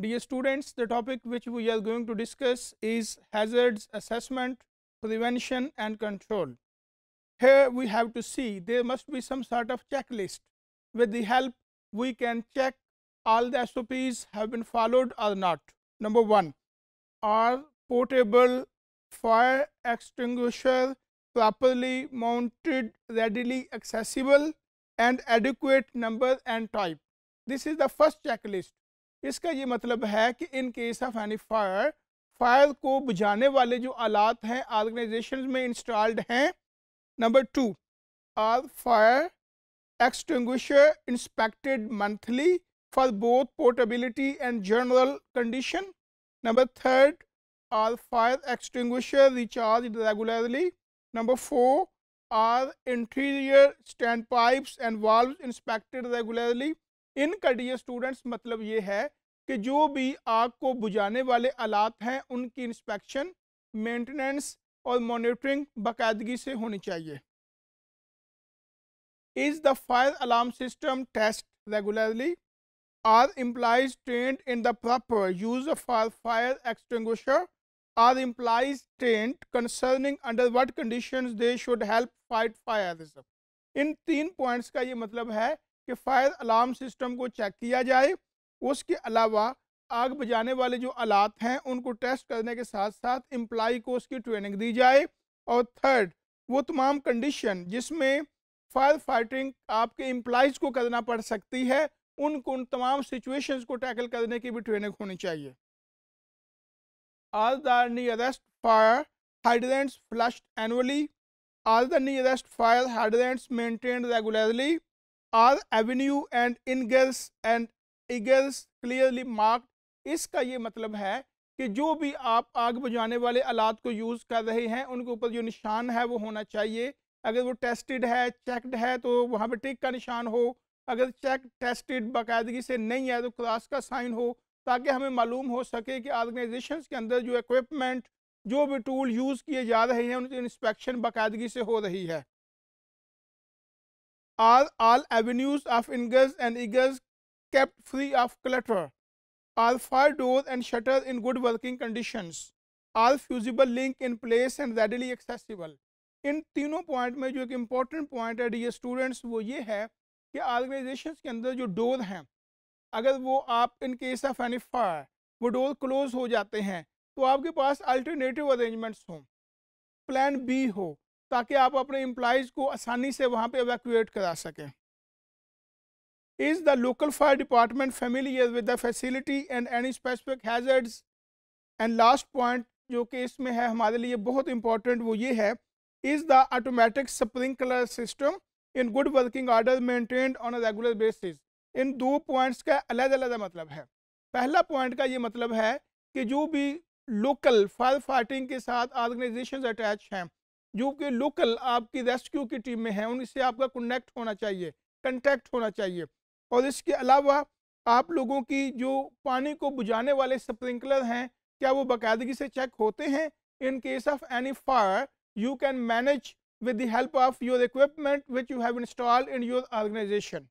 Dear students, the topic which we are going to discuss is hazards assessment, prevention and control. Here we have to see there must be some sort of checklist. With the help we can check all the SOPs have been followed or not. Number 1. Are portable fire extinguisher properly mounted, readily accessible and adequate number and type? This is the first checklist. इसका ये मतलब है कि in case of any fire fire को बुझाने वाले जो आलात हैं ऑर्गेनाइजेशन में इंस्टॉल्ड हैं number two are fire extinguishers inspected monthly for both portability and general condition number third are fire extinguishers recharge regularly number four are interior stand pipes and valve inspected regularly in कडिय students मतलब ये है कि जो भी आग को बुझाने वाले आलात हैं उनकी इंस्पेक्शन मेंटेनेंस और मॉनिटरिंग बाकायदगी से होनी चाहिए is the fire alarm system test regularly are employees trained in the proper use for fire extinguishers are employees trained concerning under what condition they should help fight fire in तीन points का ये मतलब है कि fire alarm system को check किया जाए उसके अलावा आग बजाने वाले जो आलात हैं उनको टेस्ट करने के साथ साथ एम्प्लाई को उसकी ट्रेनिंग दी जाए और थर्ड वो तमाम कंडीशन जिसमें फायर फाइटिंग आपके एम्प्लाइज को करना पड़ सकती है उनको उन तमाम सिचुएशंस को टैकल करने की भी ट्रेनिंग होनी चाहिए all the nearest fire hydrants flush annually all the nearest fire hydrants maintain regularly are avenue and girls and egress clearly marked इसका ये मतलब है कि जो भी आप आग बुझाने वाले आलात को यूज़ कर रहे हैं उनके ऊपर जो निशान है वो होना चाहिए अगर वो टेस्टेड है चेकड है तो वहाँ पर टिक का निशान हो अगर चेक टेस्टेड बाकायदगी से नहीं है तो क्रास का साइन हो ताकि हमें मालूम हो सके कि ऑर्गेनाइजेशन के अंदर जो इक्विपमेंट जो भी टूल यूज़ किए जा रहे हैं उनकी इंस्पेक्शन बाकायदगी से हो रही है Are all avenues of ingus and igus kept free of clutter? Are fire door and shutter in good working conditions? Are fusible link in place and readily accessible? इन तीनों पॉइंट में जो एक इम्पॉर्टेंट पॉइंट है डी students वो ये है कि ऑर्गेनाइजेशन के अंदर जो डोर हैं अगर वो आप in case of any fire वो डोर क्लोज हो जाते हैं तो आपके पास अल्टरनेटिव अरेंजमेंट्स हों प्लान बी हो ताकि आप अपने एम्प्लॉयज़ को आसानी से वहाँ पे एवेक्यूएट करा सकें is the local fire department family with the facility and any specific hazards and last point जो कि इसमें है हमारे लिए बहुत इंपॉर्टेंट वो ये है is the automatic sprinkler system in good working order maintain on a regular basis इन दो पॉइंट्स का अलग अलग मतलब है पहला पॉइंट का ये मतलब है कि जो भी लोकल फायर फाइटिंग के साथ ऑर्गेनाइजेशन अटैच हैं जो कि लोकल आपकी रेस्क्यू की टीम में है उनसे आपका कनेक्ट होना चाहिए कंटेक्ट होना चाहिए और इसके अलावा आप लोगों की जो पानी को बुझाने वाले स्प्रिंकलर हैं क्या वो बाकायदगी से चेक होते हैं in case of any fire you can manage with the help of your equipment which you have install in your organisation